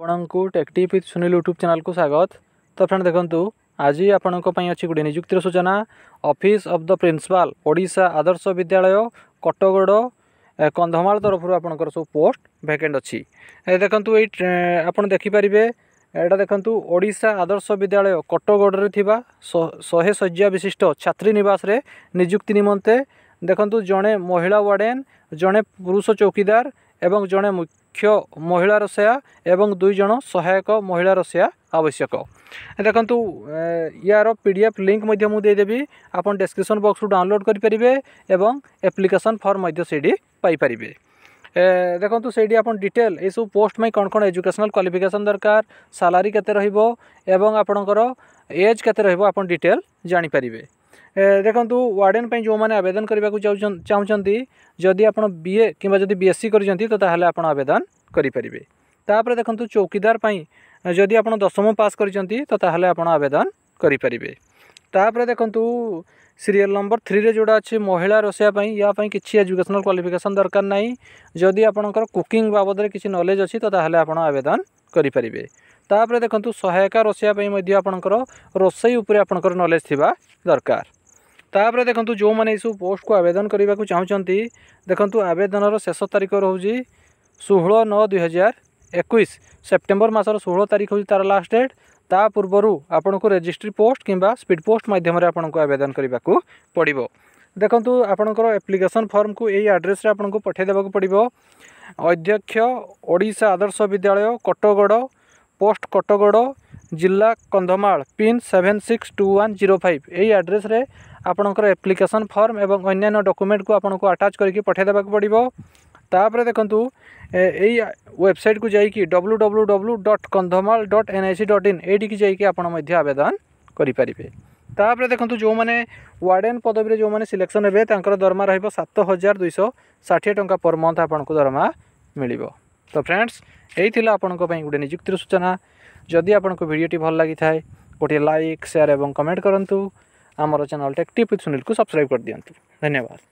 ଆପଣଙ୍କୁ ଟେକ୍ଟିପ୍ with Sunil YouTube ଚ୍ୟାନେଲ୍କୁ ସ୍ୱାଗତ ତ ଫ୍ରେଣ୍ଡ ଦେଖନ୍ତୁ ଆଜି ଆପଣଙ୍କ ପାଇଁ ଅଛି ଗୋଟିଏ ନିଯୁକ୍ତିର ସୂଚନା office of the principal Odisha Adarsha Vidyalaya Kotagarh Kandhamal ତରଫରୁ ଆପଣଙ୍କର ସବୁ ପୋଷ୍ଟ ଭ୍ୟାକେଣ୍ଟ ଅଛି ଦେଖନ୍ତୁ ଏଇ ଆପଣ ଦେଖିପାରିବେ ଏଇଟା ଦେଖନ୍ତୁ ଓଡ଼ିଶା ଆଦର୍ଶ ବିଦ୍ୟାଳୟ କଟଗଡ଼ରେ ଥିବା ଶହେ ଶଯ୍ୟା ବିଶିଷ୍ଟ ଛାତ୍ରୀ ନିବାସରେ ନିଯୁକ୍ତି ନିମନ୍ତେ ଦେଖନ୍ତୁ ଜଣେ ମହିଳା ୱାର୍ଡ଼େନ୍ ଜଣେ ପୁରୁଷ ଚୌକିଦାର ଏବଂ ଜଣେ ମୁଖ୍ୟ ମହିଳା ରୋଷେୟା ଏବଂ ଦୁଇ ଜଣ ସହାୟକ ମହିଳା ରୋଷେୟା ଆବଶ୍ୟକ ଦେଖନ୍ତୁ ୟାର ପି ଡି ଏଫ୍ ଲିଙ୍କ୍ ମଧ୍ୟ ମୁଁ ଦେଇଦେବି ଆପଣ ଡେସ୍କ୍ରିପସନ୍ ବକ୍ସରୁ ଡାଉନଲୋଡ଼୍ କରିପାରିବେ ଏବଂ ଆପ୍ଲିକେସନ୍ ଫର୍ମ ମଧ୍ୟ ସେଇଠି ପାଇପାରିବେ ଦେଖନ୍ତୁ ସେଇଠି ଆପଣ ଡିଟେଲ୍ ଏସବୁ ପୋଷ୍ଟ ପାଇଁ କ'ଣ କ'ଣ ଏଜୁକେସନାଲ୍ କ୍ୱାଲିଫିକେସନ୍ ଦରକାର ସାଲାରୀ କେତେ ରହିବ ଏବଂ ଆପଣଙ୍କର ଏଜ୍ କେତେ ରହିବ ଆପଣ ଡିଟେଲ୍ ଜାଣିପାରିବେ ଦେଖନ୍ତୁ ୱାର୍ଡ଼େନ୍ ପାଇଁ ଯେଉଁମାନେ ଆବେଦନ କରିବାକୁ ଚାହୁଁଛନ୍ତି ଯଦି ଆପଣ ବି ଏ କିମ୍ବା ଯଦି ବି ଏସ୍ ସି କରିଛନ୍ତି ତ ତାହେଲେ ଆପଣ ଆବେଦନ କରିପାରିବେ ତାପରେ ଦେଖନ୍ତୁ ଚୌକିଦାର ପାଇଁ ଯଦି ଆପଣ ଦଶମ ପାସ୍ କରିଛନ୍ତି ତ ତାହେଲେ ଆପଣ ଆବେଦନ କରିପାରିବେ ତାପରେ ଦେଖନ୍ତୁ ସିରିଏଲ୍ ନମ୍ବର ଥ୍ରୀରେ ଯେଉଁଟା ଅଛି ମହିଳା ରୋଷେଇଆ ପାଇଁ ୟା ପାଇଁ କିଛି ଏଜୁକେସନାଲ୍ କ୍ୱାଲିଫିକେସନ୍ ଦରକାର ନାହିଁ ଯଦି ଆପଣଙ୍କର କୁକିଂ ବାବଦରେ କିଛି ନଲେଜ୍ ଅଛି ତ ତାହେଲେ ଆପଣ ଆବେଦନ କରିପାରିବେ ତାପରେ ଦେଖନ୍ତୁ ସହାୟକା ରୋଷେଇଆ ପାଇଁ ମଧ୍ୟ ଆପଣଙ୍କର ରୋଷେଇ ଉପରେ ଆପଣଙ୍କର ନଲେଜ୍ ଥିବା ଦରକାର ତାପରେ ଦେଖନ୍ତୁ ଯେଉଁମାନେ ଏଇସବୁ ପୋଷ୍ଟକୁ ଆବେଦନ କରିବାକୁ ଚାହୁଁଛନ୍ତି ଦେଖନ୍ତୁ ଆବେଦନର ଶେଷ ତାରିଖ ରହୁଛି ଷୋହଳ ନଅ ଦୁଇହଜାର ଏକୋଇଶ ସେପ୍ଟେମ୍ବର ମାସର ଷୋହଳ ତାରିଖ ହେଉଛି ତା'ର ଲାଷ୍ଟ ଡେଟ୍ ତା ପୂର୍ବରୁ ଆପଣଙ୍କୁ ରେଜିଷ୍ଟ୍ରି ପୋଷ୍ଟ କିମ୍ବା ସ୍ପିଡ୍ ପୋଷ୍ଟ ମାଧ୍ୟମରେ ଆପଣଙ୍କୁ ଆବେଦନ କରିବାକୁ ପଡ଼ିବ ଦେଖନ୍ତୁ ଆପଣଙ୍କର ଆପ୍ଲିକେସନ୍ ଫର୍ମକୁ ଏଇ ଆଡ୍ରେସ୍ରେ ଆପଣଙ୍କୁ ପଠାଇ ଦେବାକୁ ପଡ଼ିବ ଅଧ୍ୟକ୍ଷ ଓଡ଼ିଶା ଆଦର୍ଶ ବିଦ୍ୟାଳୟ କଟଗଡ଼ ପୋଷ୍ଟ କଟଗଡ଼ ଜିଲ୍ଲା Kandhamal pin seven six two one zero five ଏଇ ଆଡ୍ରେସ୍ରେ ଆପଣଙ୍କର ଆପ୍ଲିକେସନ୍ ଫର୍ମ ଏବଂ ଅନ୍ୟାନ୍ୟ ଡକୁମେଣ୍ଟକୁ ଆପଣଙ୍କୁ ଆଟାଚ୍ କରିକି ପଠାଇ ଦେବାକୁ ପଡ଼ିବ ତାପରେ ଦେଖନ୍ତୁ ଏଇ ୱେବସାଇଟ୍କୁ ଯାଇକି W W W dot Kandhamal dot N I C dot in ଏଇଠିକି ଯାଇକି ଆପଣ ମଧ୍ୟ ଆବେଦନ କରିପାରିବେ ତାପରେ ଦେଖନ୍ତୁ ଯେଉଁମାନେ ୱାର୍ଡ଼େନ୍ ପଦବୀରେ ଯେଉଁମାନେ ସିଲେକ୍ସନ୍ ହେବେ ତାଙ୍କର ଦରମା ରହିବ ସାତ ହଜାର ଦୁଇଶହ ଷାଠିଏ ଟଙ୍କା ପର୍ ମନ୍ଥ ଆପଣଙ୍କୁ ଦରମା ମିଳିବ ତ ଫ୍ରେଣ୍ଡସ୍ ଏଇ ଥିଲା ଆପଣଙ୍କ ପାଇଁ ଗୋଟେ ନିଯୁକ୍ତିର ସୂଚନା ଯଦି ଆପଣଙ୍କୁ ଭିଡ଼ିଓଟି ଭଲ ଲାଗିଥାଏ ଗୋଟିଏ ଲାଇକ୍ ସେୟାର ଏବଂ କମେଣ୍ଟ କରନ୍ତୁ ଆମର ଚ୍ୟାନେଲ୍ଟା ଟିପ୍ ୱିଥ୍ ସୁନୀଲକୁ ସବସ୍କ୍ରାଇବ୍ କରିଦିଅନ୍ତୁ ଧନ୍ୟବାଦ